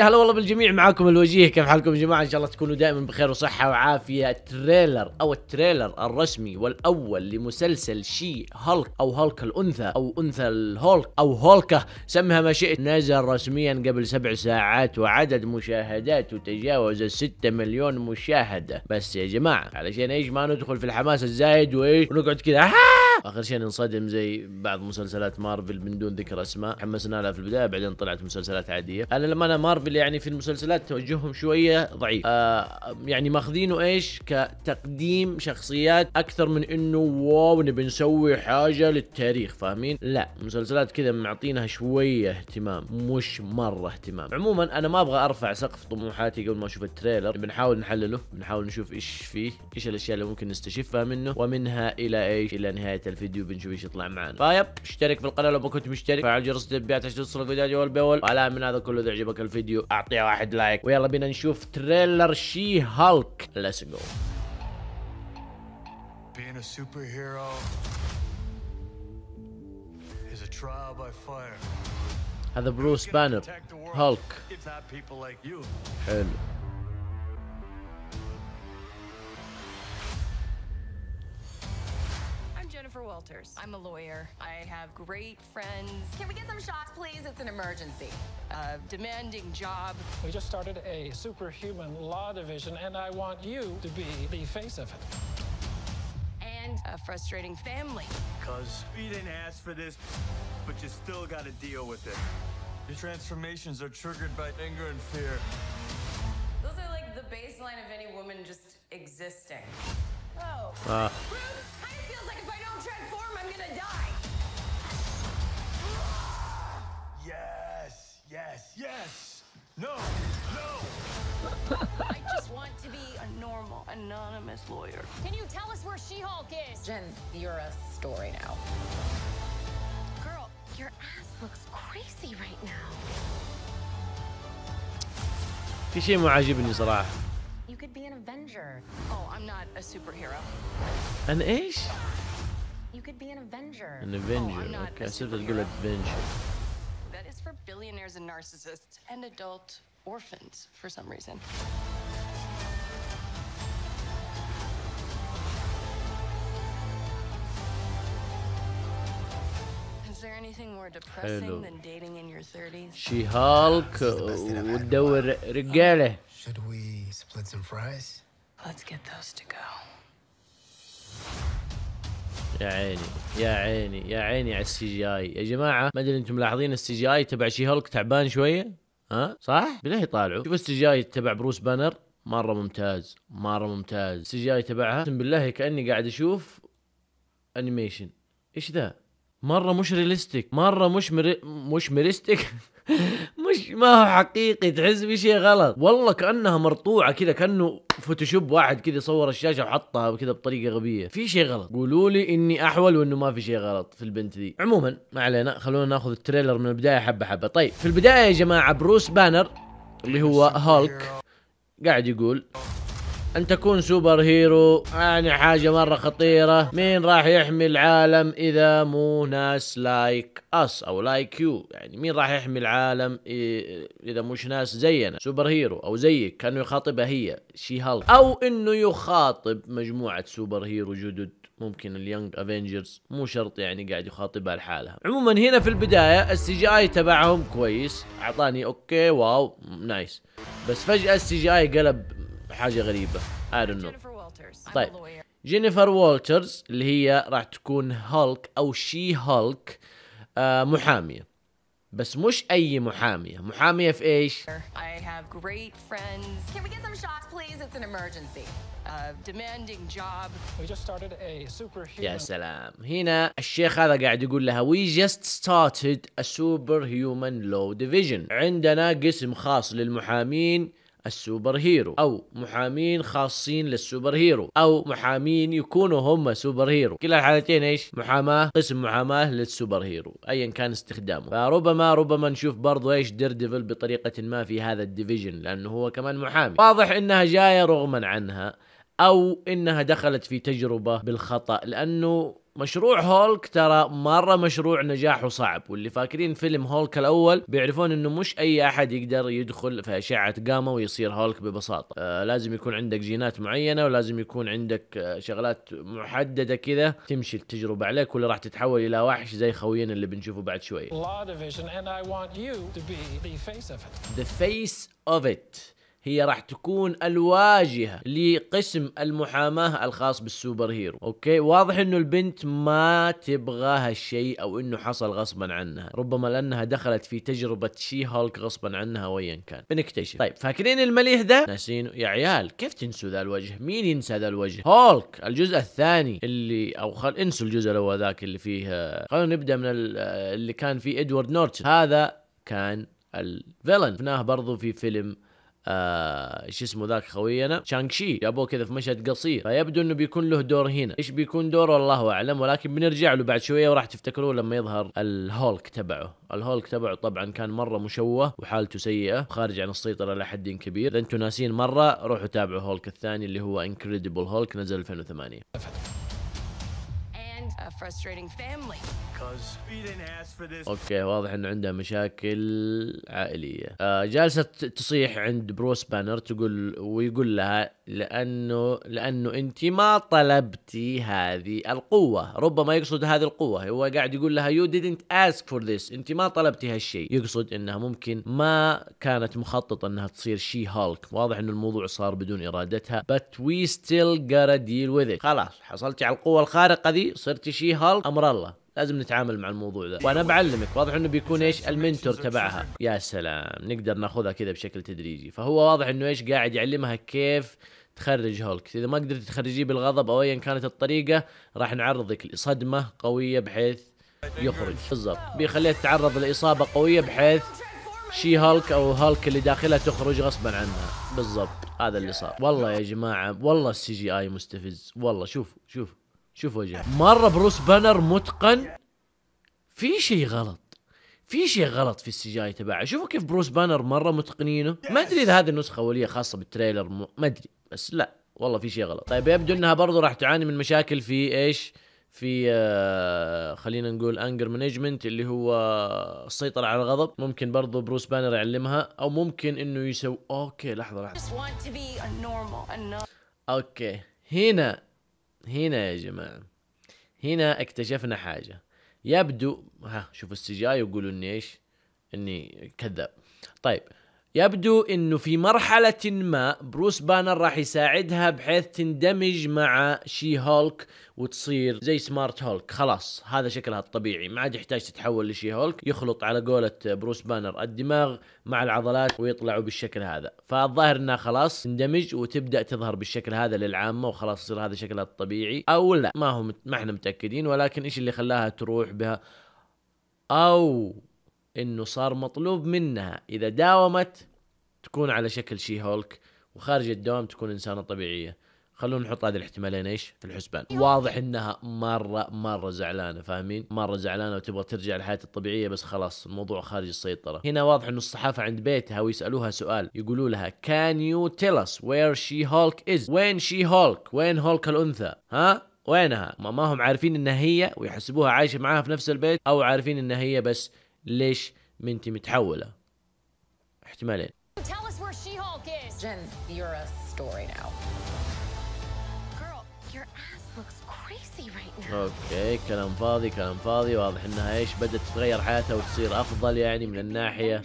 يا هلا والله بالجميع معاكم الوجيه كيف حالكم يا جماعه ان شاء الله تكونوا دائما بخير وصحه وعافيه التريلر او التريلر الرسمي والاول لمسلسل شي هالك او هالك الانثى او انثى الهولك او هولكه سمها ما شئت نزل رسميا قبل سبع ساعات وعدد مشاهداته تجاوز 6 مليون مشاهده بس يا جماعه علشان ايش ما ندخل في الحماس الزايد وايش ونقعد كذا اخر شيء ننصدم زي بعض مسلسلات مارفل من دون ذكر اسماء حمسنا لها في البدايه بعدين طلعت مسلسلات عاديه انا لما انا مارفل يعني في المسلسلات توجههم شويه ضعيف آه يعني ماخذينه ايش كتقديم شخصيات اكثر من انه واو نبي نسوي حاجه للتاريخ فاهمين لا مسلسلات كذا معطينها شويه اهتمام مش مره اهتمام عموما انا ما ابغى ارفع سقف طموحاتي قبل ما اشوف التريلر بنحاول نحلله بنحاول نشوف ايش فيه ايش الاشياء اللي ممكن نستشفها منه ومنها الى ايش الى نهايه الفيديو بنشوف ايش يطلع معنا فيب اشترك في القناه لو ما كنت مشترك فعل جرس التنبيهات عشان توصلك الفيديوهات اول باول والان من هذا كله اذا عجبك الفيديو اعطيه واحد لايك ويلا بينا نشوف تريلر شي هالك ليتس جو Being a superhero is a trial by fire. هذا بروس بانر هالك حلو I'm a lawyer. I have great friends. Can we get some shots, please? It's an emergency. A demanding job. We just started a superhuman law division, and I want you to be the face of it. And a frustrating family. Because we didn't ask for this, but you still got to deal with it. Your transformations are triggered by anger and fear. Those are like the baseline of any woman just existing. Oh. Ah. Uh. kind of feels like if I don't his lawyer. Can you tell us where She Hulk is? Jen, you're a story now. Girl, your ass looks crazy right now. في شيء ما عاجبني صراحه. You could be an Avenger. Oh, I'm not a superhero. An ايش؟ You could be an Avenger. An Avenger. Oh, okay, حسبت تقول Adventure. That is for billionaires and narcissists and adult orphans for some reason. حلو شي هالك وتدور رجاله Should we split some fries? Let's get those to go. يا عيني يا عيني يا عيني على السي جي اي يا جماعه ما ادري انتم ملاحظين السي جي اي تبع شي هالك تعبان شويه ها صح بالله يطالعوا شوف السي جي اي تبع بروس بانر مره ممتاز مره ممتاز السي جي اي تبعها اقسم بالله كاني قاعد اشوف انيميشن ايش ذا مره مش ريليستيك مره مش مري... مش مريستيك مش ما هو حقيقي تحس بشيء غلط والله كانها مرطوعه كذا كانه فوتوشوب واحد كذا صور الشاشه وحطها كذا بطريقه غبيه في شيء غلط قولوا لي اني احول وانه ما في شيء غلط في البنت دي عموما ما علينا خلونا ناخذ التريلر من البدايه حبه حبه طيب في البدايه يا جماعه بروس بانر اللي هو هالك قاعد يقول أن تكون سوبر هيرو يعني حاجة مرة خطيرة مين راح يحمي العالم إذا مو ناس لايك أس أو لايك يو يعني مين راح يحمي العالم إذا مش ناس زينا سوبر هيرو أو زيك كانوا يخاطبها هي شي هالك أو إنه يخاطب مجموعة سوبر هيرو جدد ممكن اليونج افنجرز مو شرط يعني قاعد يخاطبها لحالها عموما هنا في البدايه السي جي اي تبعهم كويس اعطاني اوكي واو نايس بس فجاه السي جي اي قلب حاجه غريبه I don't know طيب جينيفر والترز اللي هي راح تكون هالك او شي هالك آه محاميه بس مش اي محاميه محاميه في ايش I have great friends. Can we get some shots please? It's an emergency. A demanding job. We just started a superhuman. يا سلام هنا الشيخ هذا قاعد يقول لها we just started a superhuman law division عندنا قسم خاص للمحامين السوبر هيرو او محامين خاصين للسوبر هيرو او محامين يكونوا هم سوبر هيرو كلا الحالتين ايش محاماه قسم محاماه للسوبر هيرو ايا كان استخدامه فربما ربما نشوف برضو ايش دير ديفل بطريقه ما في هذا الديفيجن لانه هو كمان محامي واضح انها جايه رغما عنها او انها دخلت في تجربه بالخطا لانه مشروع هولك ترى مره مشروع نجاحه صعب واللي فاكرين فيلم هولك الاول بيعرفون انه مش اي احد يقدر يدخل في اشعه جاما ويصير هولك ببساطه آه لازم يكون عندك جينات معينه ولازم يكون عندك آه شغلات محدده كذا تمشي التجربه عليك ولا راح تتحول الى وحش زي خوينا اللي بنشوفه بعد شويه The face of it. هي راح تكون الواجهه لقسم المحاماه الخاص بالسوبر هيرو اوكي واضح انه البنت ما تبغى هالشيء او انه حصل غصبا عنها ربما لانها دخلت في تجربه شي هولك غصبا عنها ويا كان بنكتشف طيب فاكرين المليح ذا ناسينه يا عيال كيف تنسوا ذا الوجه مين ينسى ذا الوجه هولك الجزء الثاني اللي او خل انسوا الجزء الاول ذاك اللي فيه آه، خلونا نبدا من آه، اللي كان فيه ادوارد نورتون هذا كان الفيلن شفناه برضو في فيلم آه شو اسمه ذاك خوينا شانكشي جابوه كذا في مشهد قصير فيبدو انه بيكون له دور هنا ايش بيكون دوره الله اعلم ولكن بنرجع له بعد شويه وراح تفتكروه لما يظهر الهولك تبعه الهولك تبعه طبعا كان مره مشوه وحالته سيئه وخارج عن السيطره لحد كبير اذا انتم ناسين مره روحوا تابعوا هولك الثاني اللي هو انكريدبل هولك نزل 2008 اوكي واضح انه عندها مشاكل عائليه آه جالسه تصيح عند بروس بانر تقول ويقول لها لانه لانه انت ما طلبتي هذه القوه ربما يقصد هذه القوه هو قاعد يقول لها يو didn't اسك فور this، انت ما طلبتي هالشيء يقصد انها ممكن ما كانت مخططه انها تصير شي هالك واضح انه الموضوع صار بدون ارادتها but we still gotta deal with it خلاص حصلتي على القوه الخارقه ذي صرت صرتي تشي هالك امر الله لازم نتعامل مع الموضوع ذا وانا بعلمك واضح انه بيكون ايش المنتور تبعها يا سلام نقدر ناخذها كذا بشكل تدريجي فهو واضح انه ايش قاعد يعلمها كيف تخرج هولك اذا ما قدرت تخرجيه بالغضب او ايا كانت الطريقه راح نعرضك لصدمه قويه بحيث يخرج بالضبط بيخليه تتعرض لاصابه قويه بحيث شي هالك او هالك اللي داخلها تخرج غصبا عنها بالضبط هذا اللي صار والله يا جماعه والله السي جي اي مستفز والله شوفوا شوفوا شوف وجهه مره بروس بانر متقن في شيء غلط في شيء غلط في السي جاي تبعه شوفوا كيف بروس بانر مره متقنينه ما ادري اذا هذه النسخه ولية خاصه بالتريلر ما ادري بس لا والله في شيء غلط طيب يبدو انها برضه راح تعاني من مشاكل في ايش في آه خلينا نقول انجر مانجمنت اللي هو السيطره على الغضب ممكن برضه بروس بانر يعلمها او ممكن انه يسوي اوكي لحظه لحظه اوكي هنا هنا يا جماعة هنا اكتشفنا حاجة يبدو ها شوفوا السجاي يقولوا اني ايش اني كذاب طيب يبدو انه في مرحلة ما بروس بانر راح يساعدها بحيث تندمج مع شي هولك وتصير زي سمارت هولك خلاص هذا شكلها الطبيعي ما عاد يحتاج تتحول لشي هولك يخلط على قولة بروس بانر الدماغ مع العضلات ويطلعوا بالشكل هذا فالظاهر انها خلاص تندمج وتبدا تظهر بالشكل هذا للعامة وخلاص يصير هذا شكلها الطبيعي او لا ما هو ما احنا متأكدين ولكن ايش اللي خلاها تروح بها او انه صار مطلوب منها اذا داومت تكون على شكل شي هولك وخارج الدوام تكون انسانه طبيعيه خلونا نحط هذه الاحتمالين ايش في الحسبان واضح انها مره مره زعلانه فاهمين مره زعلانه وتبغى ترجع لحياتها الطبيعيه بس خلاص الموضوع خارج السيطره هنا واضح انه الصحافه عند بيتها ويسالوها سؤال يقولوا لها كان يو تيل اس وير شي هولك از وين شي هولك وين هولك الانثى ها وينها ما, ما هم عارفين انها هي ويحسبوها عايشه معاها في نفس البيت او عارفين انها هي بس ليش منتي متحوله احتمالين اوكي كلام فاضي كلام فاضي واضح انها ايش بدات تتغير حياتها وتصير افضل يعني من الناحيه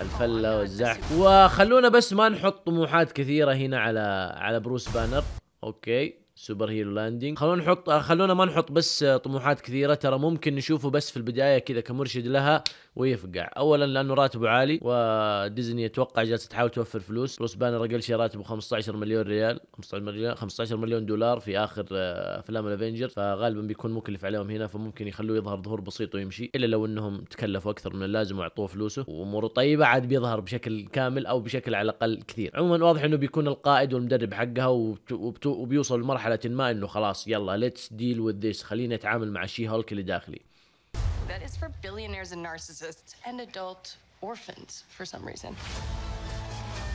الفله oh والزحف وخلونا بس ما نحط طموحات كثيره هنا على على بروس بانر اوكي سوبر هيرو لاندنج خلونا نحط خلونا ما نحط بس آه، طموحات كثيره ترى ممكن نشوفه بس في البدايه كذا كمرشد لها ويفقع اولا لانه راتبه عالي وديزني اتوقع جالسه تحاول توفر فلوس بروس بانر اقل شيء راتبه 15 مليون ريال 15 مليون 15 مليون دولار في اخر آه، افلام الافنجر فغالبا بيكون مكلف عليهم هنا فممكن يخلوه يظهر ظهور بسيط ويمشي الا لو انهم تكلفوا اكثر من اللازم واعطوه فلوسه واموره طيبه عاد بيظهر بشكل كامل او بشكل على الاقل كثير عموما واضح انه بيكون القائد والمدرب حقها وبيوصل لمرحله مرحله ما انه خلاص يلا ليتس ديل وذ ذيس خلينا نتعامل مع شي هولك اللي داخلي That is for billionaires and narcissists and adult orphans for some reason.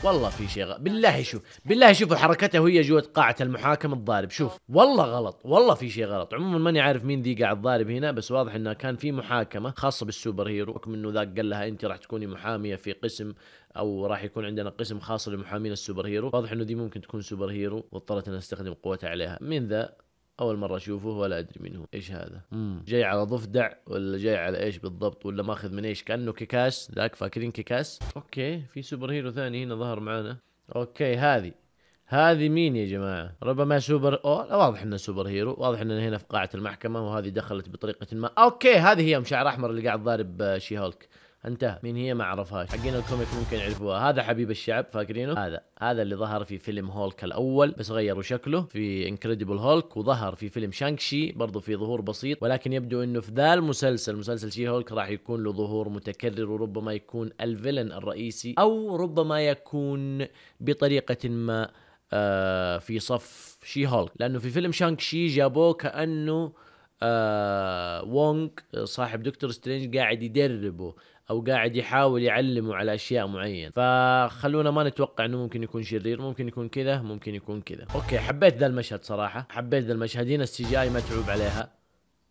والله في شيء غ... بالله شوف بالله شوفوا حركته وهي جوة قاعة المحاكمة الضارب شوف والله غلط والله في شيء غلط عموما ماني عارف مين ذي قاعد ضارب هنا بس واضح انه كان في محاكمة خاصة بالسوبر هيرو حكم انه ذاك قال لها انت راح تكوني محامية في قسم او راح يكون عندنا قسم خاص لمحامين السوبر هيرو واضح انه ذي ممكن تكون سوبر هيرو واضطرت انها تستخدم قوتها عليها مين ذا اول مره اشوفه ولا ادري مين هو ايش هذا مم. جاي على ضفدع ولا جاي على ايش بالضبط ولا ماخذ من ايش كانه كيكاس ذاك فاكرين كيكاس اوكي في سوبر هيرو ثاني هنا ظهر معانا اوكي هذه هذه مين يا جماعة؟ ربما سوبر او واضح انه سوبر هيرو، واضح انه هنا في قاعة المحكمة وهذه دخلت بطريقة ما، اوكي هذه هي ام شعر احمر اللي قاعد ضارب آه، شي هولك. انتهى مين هي ما عرفهاش حقين الكوميك ممكن يعرفوها هذا حبيب الشعب فاكرينه هذا هذا اللي ظهر في فيلم هولك الاول بس غيروا شكله في انكريدبل هولك وظهر في فيلم شانكشي برضو في ظهور بسيط ولكن يبدو انه في ذا المسلسل مسلسل شي هولك راح يكون له ظهور متكرر وربما يكون الفيلن الرئيسي او ربما يكون بطريقه ما آه في صف شي هولك لانه في فيلم شانك شي جابوه كانه آه وونغ صاحب دكتور سترينج قاعد يدربه او قاعد يحاول يعلمه على اشياء معينه فخلونا ما نتوقع انه ممكن يكون شرير ممكن يكون كذا ممكن يكون كذا اوكي حبيت ذا المشهد صراحه حبيت ذا المشهد هنا السي جي متعوب عليها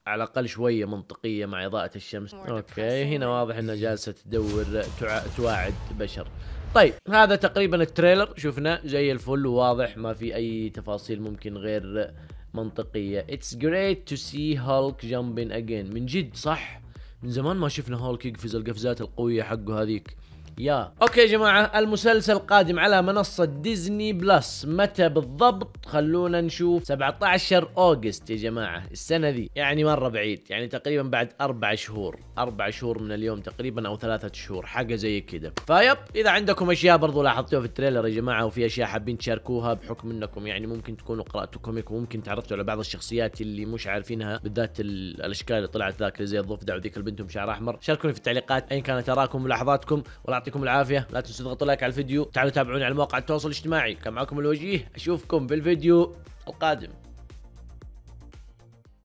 على الاقل شويه منطقيه مع اضاءه الشمس اوكي هنا واضح انها جالسه تدور تع... تواعد بشر طيب هذا تقريبا التريلر شفنا زي الفل وواضح ما في اي تفاصيل ممكن غير منطقيه اتس جريت تو سي هالك جامبين اجين من جد صح من زمان ما شفنا هولك يقفز القفزات القويه حقه هذيك يا اوكي يا جماعه المسلسل قادم على منصه ديزني بلس متى بالضبط خلونا نشوف 17 اوغست يا جماعه السنه ذي يعني مره بعيد يعني تقريبا بعد اربع شهور اربع شهور من اليوم تقريبا او ثلاثة شهور حاجه زي كذا فيب اذا عندكم اشياء برضو لاحظتوها في التريلر يا جماعه وفي اشياء حابين تشاركوها بحكم انكم يعني ممكن تكونوا قراتوا كوميك وممكن تعرفتوا على بعض الشخصيات اللي مش عارفينها بالذات الاشكال اللي طلعت ذاك زي الضفدع وذيك البنت بشعر احمر شاركوني في التعليقات اين كانت اراكم وملاحظاتكم ولا يعطيكم العافيه لا تنسوا تضغطوا لايك على الفيديو تعالوا تابعوني على مواقع التواصل الاجتماعي كان معكم الوجيه اشوفكم بالفيديو القادم